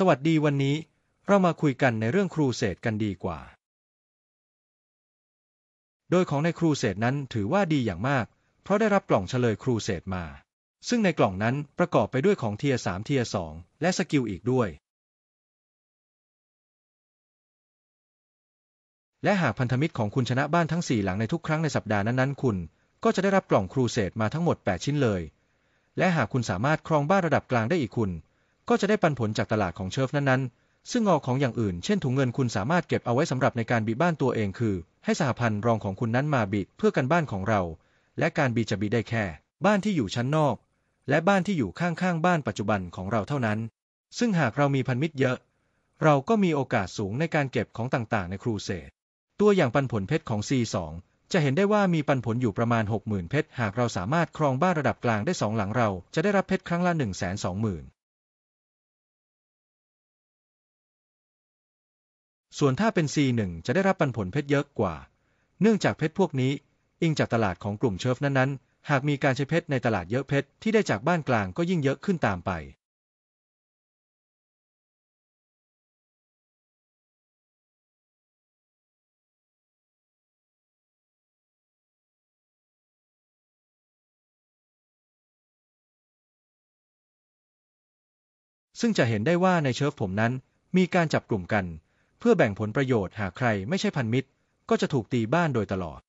สวัสดีวันนี้เรามาคุยกันในเรื่องครูเศษกันดีกว่า โดยของในครูเศษนั้นถือว่าดีอย่างมาก เพราะได้รับกล่องเฉลยครูเศษมา ซึ่งในกล่องนั้นประกอบไปด้วยของเทียสามเทียสองและสกิลอีกด้วย และหากพันธมิตรของคุณชนะบ้านทั้ง4หลังในทุกครั้ง ในสัปดาห์นั้นๆคุณ ก็จะได้รับกล่องครูเศษมาทั้งหมด8ชิ้นเลยและหากคุณสามารถครองบ้านระดับกลางได้อีกคุณก็จะได้ปันผลจากตลาดของเชิฟนั้นๆซึ่งงอของอย่างอื่น เช่นถุงเงินคุณสามารถเก็บเอาไว้สำหรับในการบีบ้านตัวเอง คือ ให้สหพันธ์รองของคุณนั้นมาบีเพื่อกันบ้านของเรา และการบีจะบีได้แค่ บ้านที่อยู่ชั้นนอก และบ้านที่อยู่ข้างๆ บ้านปัจจุบันของเราเท่านั้น ซึ่งหากเรามีพันมิตรเยอะ เราก็มีโอกาสสูงในการเก็บของต่าง ๆ ในครูเซตัวอย่างปันผลเพชรของ C2 จะเห็นได้ว่ามีปันผลอยู่ประมาณ 60,000 เพชรหากเราสามารถครองบ้านระดับกลางได้สองหลังเราจะได้รับเพชรครั้งละ1 2 0 0 0 0ส่วนถ้าเป็น C1 จะได้รับปันผลเพชรเยอะกว่า เนื่องจากเพชรพวกนี้ อิงจากตลาดของกลุ่มเชิฟนั้น ๆ หากมีการใช้เพชรในตลาดเยอะเพชรที่ได้จากบ้านกลางก็ยิ่งเยอะขึ้นตามไป ซึ่งจะเห็นได้ว่าในเชิฟผมนั้นมีการจับกลุ่มกันเพื่อแบ่งผลประโยชน์หากใครไม่ใช่พันมิตร ก็จะถูกตีบ้านโดยตลอด